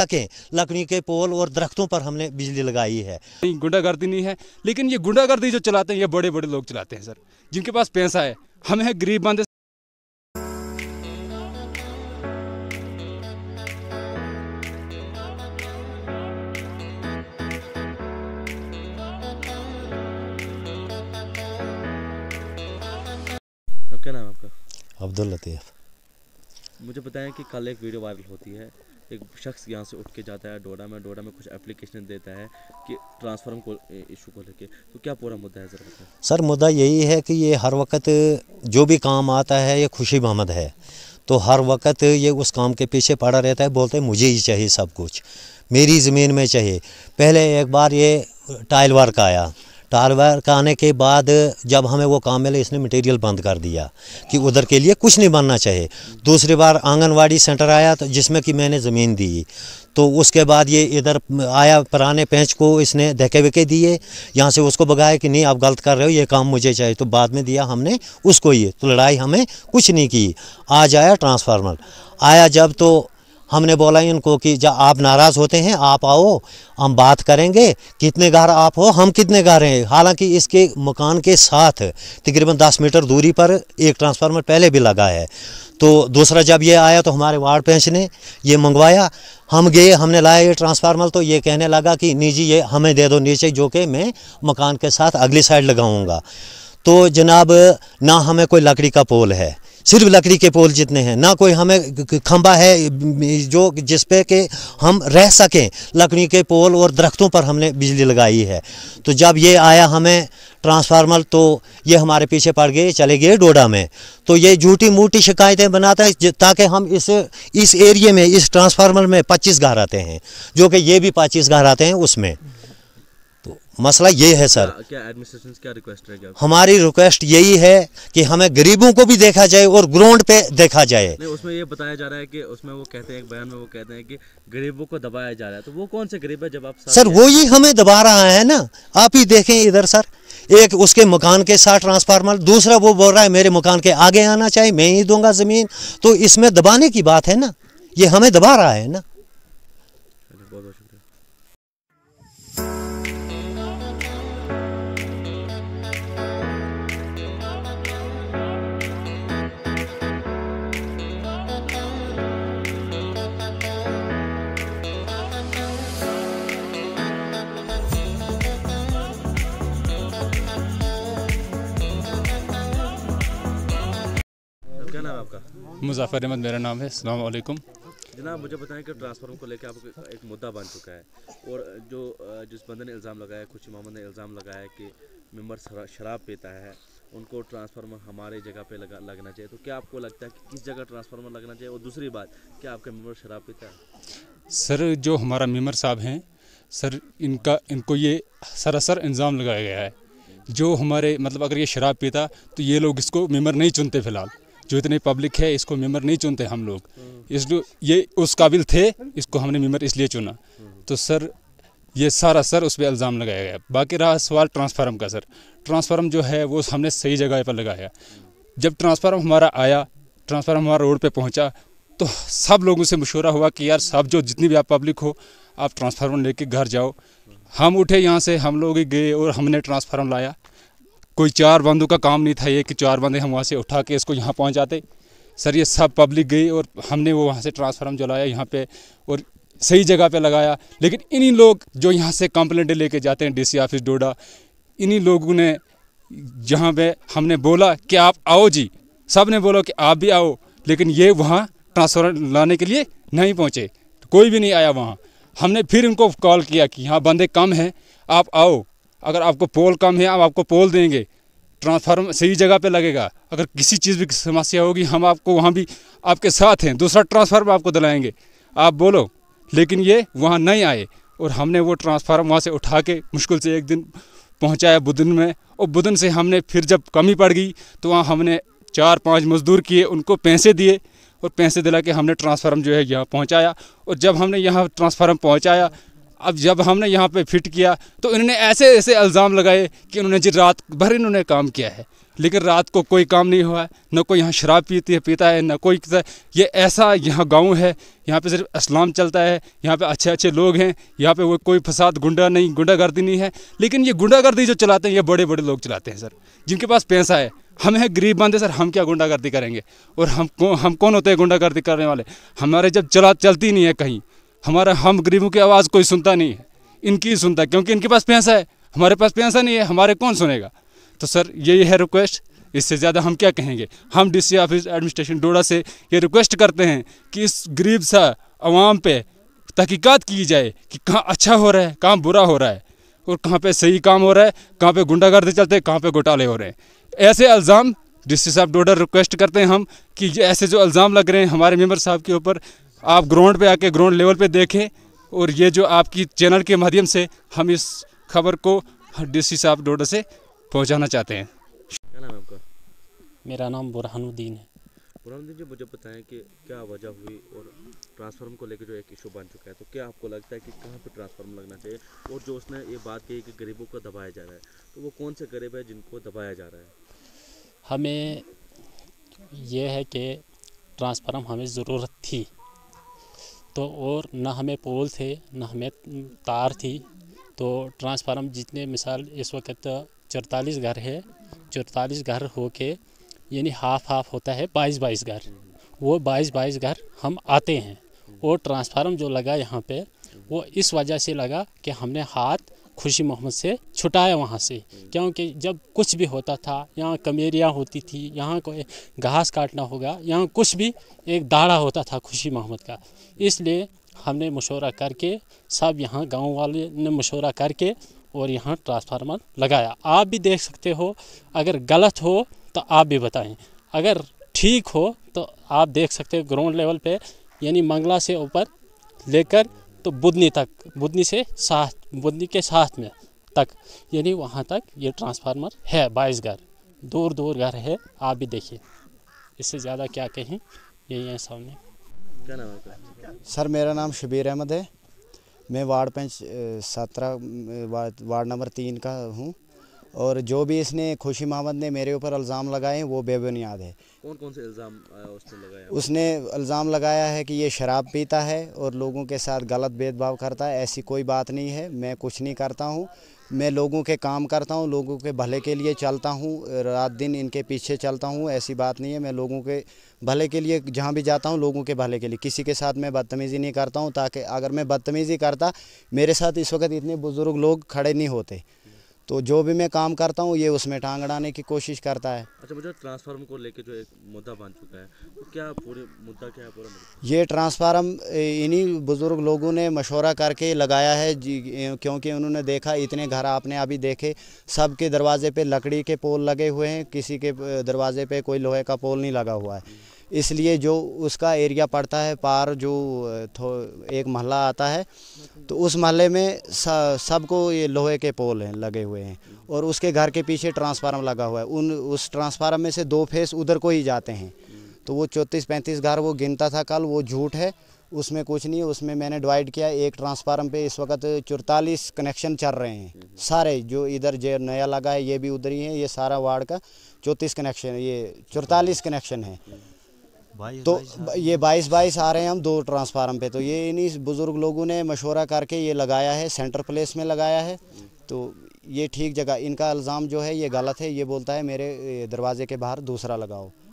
सकें लकड़ी के पोल और दरख्तों पर हमने बिजली लगाई है गुंडागर्दी नहीं है लेकिन ये गुंडागर्दी जो चलाते हैं ये बड़े बड़े लोग चलाते हैं सर जिनके पास पैसा है हमें है गरीब बंदे तो क्या नाम आपका अब्दुल लतीफ़ मुझे बताएं कि कल एक वीडियो वायरल होती है एक शख्स यहाँ से उठ के जाता है डोडा में डोडा में कुछ एप्लीकेशन देता है कि ट्रांसफार्म को इशू को लेके तो क्या पूरा मुद्दा है सर सर मुद्दा यही है कि ये हर वक्त जो भी काम आता है ये खुशी महमद है तो हर वक्त ये उस काम के पीछे पड़ा रहता है बोलते हैं मुझे ही चाहिए सब कुछ मेरी ज़मीन में चाहिए पहले एक बार ये टाइल वर्क आया तारवार का आने के बाद जब हमें वो काम मिले इसने मटेरियल बंद कर दिया कि उधर के लिए कुछ नहीं बनना चाहिए दूसरी बार आंगनवाड़ी सेंटर आया तो जिसमें कि मैंने ज़मीन दी तो उसके बाद ये इधर आया पुराने पेंच को इसने धके वके दिए यहाँ से उसको भगाया कि नहीं आप गलत कर रहे हो ये काम मुझे चाहिए तो बाद में दिया हमने उसको ये तो लड़ाई हमें कुछ नहीं की आज आया ट्रांसफार्मर आया जब तो हमने बोला इनको कि जब आप नाराज़ होते हैं आप आओ हम बात करेंगे कितने घर आप हो हम कितने घर हैं हालांकि इसके मकान के साथ तकरीबन दस मीटर दूरी पर एक ट्रांसफार्मर पहले भी लगा है तो दूसरा जब ये आया तो हमारे वार्ड पेंच ने ये मंगवाया हम गए हमने लाया ये ट्रांसफार्मर तो ये कहने लगा कि निजी ये हमें दे दो नीचे जो कि मैं मकान के साथ अगली साइड लगाऊँगा तो जनाब ना हमें कोई लकड़ी का पोल है सिर्फ लकड़ी के पोल जितने हैं ना कोई हमें खंबा है जो जिस पे के हम रह सकें लकड़ी के पोल और दरख्तों पर हमने बिजली लगाई है तो जब ये आया हमें ट्रांसफार्मर तो ये हमारे पीछे पड़ गए चले गए डोडा में तो ये झूठी मूठी शिकायतें बनाता है ताकि हम इस इस एरिए में इस ट्रांसफार्मर में 25 घर आते हैं जो कि ये भी 25 घर आते हैं उसमें मसला ये है सर एडमिनिस्ट्रेशन क्या रिक्वेस्ट रहेगी हमारी रिक्वेस्ट यही है कि हमें गरीबों को भी देखा जाए और ग्राउंड पे देखा जाए नहीं उसमें ये बताया जा रहा है कि उसमें वो कहते हैं बयान में वो कहते हैं कि गरीबों को दबाया जा रहा है तो वो कौन से गरीब है जब आप सर वो ही हमें दबा रहा है ना आप ही देखें इधर सर एक उसके मकान के साथ ट्रांसफार्मर दूसरा वो बोल रहा है मेरे मकान के आगे आना चाहिए मैं ही दूंगा ज़मीन तो इसमें दबाने की बात है ना ये हमें दबा रहा है ना मुजफ्फर अहमद मेरा नाम है अलैक्म जनाब मुझे बताएं कि ट्रांसफार्म को लेकर आपको एक मुद्दा बन चुका है और जो जिस बंदे ने इल्ज़ाम लगाया कुछ मोहम्मद ने इल्ज़ाम लगाया कि मेम्बर शराब पीता है उनको ट्रांसफार्मर हमारे जगह पे लगा लगना चाहिए तो क्या आपको लगता है कि किस जगह ट्रांसफार्मर लगना चाहिए और दूसरी बात क्या आपका मेम्बर शराब पीता है सर जो हमारा मेम्बर साहब हैं सर इनका इनको ये सरासर इल्ज़ाम लगाया गया है जो हमारे मतलब अगर ये शराब पीता तो ये लोग इसको मेम्बर नहीं चुनते फिलहाल जो इतनी पब्लिक है इसको मेम्बर नहीं चुनते हम लोग इस ये उस काबिल थे इसको हमने मेम्बर इसलिए चुना तो सर ये सारा सर उस पर इल्ज़ाम लगाया गया बाकी रहा सवाल ट्रांसफार्म का सर ट्रांसफार्म जो है वो हमने सही जगह पर लगाया जब ट्रांसफार्म हमारा आया ट्रांसफार्म हमारा रोड पर पहुँचा तो सब लोगों से मशूरा हुआ कि यार सब जो जितनी भी आप पब्लिक हो आप ट्रांसफार्मर लेके घर जाओ हम उठे यहाँ से हम लोग गए और हमने ट्रांसफार्म लाया कोई चार बंदों का काम नहीं था ये कि चार बंदे हम वहाँ से उठा के इसको यहाँ पहुँचाते सर ये सब पब्लिक गई और हमने वो वहाँ से ट्रांसफार्म जलाया यहाँ पे और सही जगह पे लगाया लेकिन इन्हीं लोग जो यहाँ से कंप्लेंट लेके जाते हैं डीसी ऑफिस डोडा इन्हीं लोगों ने जहाँ पे हमने बोला कि आप आओ जी सब ने बोला कि आप भी आओ लेकिन ये वहाँ ट्रांसफार्म लाने के लिए नहीं पहुँचे कोई भी नहीं आया वहाँ हमने फिर उनको कॉल किया कि यहाँ बंदे कम हैं आप आओ अगर आपको पोल कम है हम आपको पोल देंगे ट्रांसफार्मर सही जगह पे लगेगा अगर किसी चीज़ की समस्या होगी हम आपको वहाँ भी आपके साथ हैं दूसरा ट्रांसफार्मर आपको दिलाएंगे आप बोलो लेकिन ये वहाँ नहीं आए और हमने वो ट्रांसफार्म वहाँ से उठा के मुश्किल से एक दिन पहुँचाया बुधन में और बुधन से हमने फिर जब कमी पड़ गई तो वहाँ हमने चार पाँच मज़दूर किए उनको पैसे दिए और पैसे दिला के हमने ट्रांसफार्म जो है यहाँ पहुँचाया और जब हमने यहाँ ट्रांसफार्म पहुँचाया अब जब हमने यहाँ पे फिट किया तो इन्होंने ऐसे ऐसे इल्ज़ाम लगाए कि उन्होंने जी रात भर इन्होंने काम किया है लेकिन रात को कोई काम नहीं हुआ है न कोई यहाँ शराब पीती है पीता है ना कोई ये ऐसा यहाँ गांव है यहाँ पे सिर्फ इस्लाम चलता है यहाँ पे अच्छे अच्छे लोग हैं यहाँ पे वो कोई फसाद गुंडा नहीं गुंडागर्दी नहीं है लेकिन ये गुंडागर्दी जो चलाते हैं ये बड़े बड़े लोग चलाते हैं सर जिनके पास पैसा है हम हैं गरीब बंदे सर हम क्या गुंडागर्दी करेंगे और हम हम कौन होते हैं गुंडागर्दी करने वाले हमारे जब चला चलती नहीं है कहीं हमारा हम गरीबों की आवाज़ कोई सुनता नहीं है इनकी ही सुनता है क्योंकि इनके पास पैसा है हमारे पास पैसा नहीं है हमारे कौन सुनेगा तो सर यही है रिक्वेस्ट इससे ज़्यादा हम क्या कहेंगे हम सी ऑफिस एडमिनिस्ट्रेशन डोडा से ये रिक्वेस्ट करते हैं कि इस गरीब सा आवाम पे तहकीकात की जाए कि कहाँ अच्छा हो रहा है कहाँ बुरा हो रहा है और कहाँ पे सही काम हो रहा है कहाँ पे गुंडागर्दी चलते हैं कहाँ पे घोटाले हो रहे हैं ऐसे अल्ज़ाम सी साहब डोडा रिक्वेस्ट करते हैं हम कि ये ऐसे जो अल्ज़ाम लग रहे हैं हमारे मेम्बर साहब के ऊपर आप ग्राउंड पे आके ग्राउंड लेवल पे देखें और ये जो आपकी चैनल के माध्यम से हम इस खबर को डीसी साहब डोडा से पहुंचाना चाहते हैं क्या नाम है आपका मेरा नाम बुरहानुद्दीन है बुरहानुद्दीन जी मुझे बताएं कि क्या वजह हुई और ट्रांसफार्म को लेकर जो एक इशू बन चुका है तो क्या आपको लगता है कि कहाँ पर ट्रांसफार्म लगना चाहिए और जो उसने ये बात कही कि गरीबों को दबाया जा रहा है तो वो कौन से गरीब है जिनको दबाया जा रहा है हमें यह है कि ट्रांसफार्म हमें ज़रूरत थी तो और ना हमें पोल थे ना हमें तार थी तो ट्रांसफार्म जितने मिसाल इस वक्त चौतालीस घर है चौतालीस घर हो के यानी हाफ हाफ होता है बाईस बाईस घर वो बाईस बाईस घर हम आते हैं और ट्रांसफार्म जो लगा यहाँ पे वो इस वजह से लगा कि हमने हाथ खुशी मोहम्मद से छुटाया वहाँ से क्योंकि जब कुछ भी होता था यहाँ कमेरियाँ होती थी यहाँ को घास काटना होगा यहाँ कुछ भी एक दाड़ा होता था खुशी मोहम्मद का इसलिए हमने मशवरा करके सब यहाँ गांव वाले ने मशवरा करके और यहाँ ट्रांसफार्मर लगाया आप भी देख सकते हो अगर गलत हो तो आप भी बताएं अगर ठीक हो तो आप देख सकते हो ग्राउंड लेवल पे यानी मंगला से ऊपर लेकर तो बुधनी तक बुधनी से साथ बुंदी के साथ में तक यानी वहाँ तक ये ट्रांसफार्मर है बाईस घर दूर दूर घर है आप भी देखिए इससे ज़्यादा क्या कहें यही है सामने क्या नाम है सर मेरा नाम शबीर अहमद है मैं वार्ड पंच सत्रह वार्ड नंबर तीन का हूँ और जो भी इसने खुशी महमद ने मेरे ऊपर इल्ज़ाम लगाए हैं वो बेबुनियाद है कौन कौन से इल्ज़ाम उसने लगाया उसने इल्ज़ाम लगाया है कि ये शराब पीता है और लोगों के साथ गलत भेदभाव करता है ऐसी कोई बात नहीं है मैं कुछ नहीं करता हूँ मैं लोगों के काम करता हूँ लोगों के भले के लिए चलता हूँ रात दिन इनके पीछे चलता हूँ ऐसी बात नहीं है मैं लोगों के भले के लिए जहाँ भी जाता हूँ लोगों के भले के लिए किसी के साथ मैं बदतमीज़ी नहीं करता हूँ ताकि अगर मैं बदतमीज़ी करता मेरे साथ इस वक्त इतने बुज़ुर्ग लोग खड़े नहीं होते तो जो भी मैं काम करता हूँ ये उसमें टांग अड़ाने की कोशिश करता है अच्छा मुझे ट्रांसफार्म को लेके जो एक मुद्दा बन चुका है तो क्या पूरे मुद्दा क्या है पूरा ये ट्रांसफार्म इन्हीं बुज़ुर्ग लोगों ने मशवरा करके लगाया है क्योंकि उन्होंने देखा इतने घर आपने अभी देखे सब के दरवाजे पे लकड़ी के पोल लगे हुए हैं किसी के दरवाजे पे कोई लोहे का पोल नहीं लगा हुआ है इसलिए जो उसका एरिया पड़ता है पार जो एक महला आता है तो उस महल्ले में सबको ये लोहे के पोल हैं लगे हुए हैं और उसके घर के पीछे ट्रांसफार्म लगा हुआ है उन उस ट्रांसफार्म में से दो फेस उधर को ही जाते हैं तो वो चौंतीस पैंतीस घर वो गिनता था कल वो झूठ है उसमें कुछ नहीं है उसमें मैंने डिवाइड किया एक ट्रांसफार्म पे इस वक्त चौतालीस कनेक्शन चल रहे हैं सारे जो इधर जो नया लगा है ये भी उधर ही है ये सारा वार्ड का चौंतीस कनेक्शन ये चौतालीस कनेक्शन है तो ये बाईस बाईस आ रहे हैं हम दो ट्रांसफार्म पे तो ये इन्हीं बुज़ुर्ग लोगों ने मशवरा करके ये लगाया है सेंटर प्लेस में लगाया है तो ये ठीक जगह इनका इल्ज़ाम जो है ये गलत है ये बोलता है मेरे दरवाजे के बाहर दूसरा लगाओ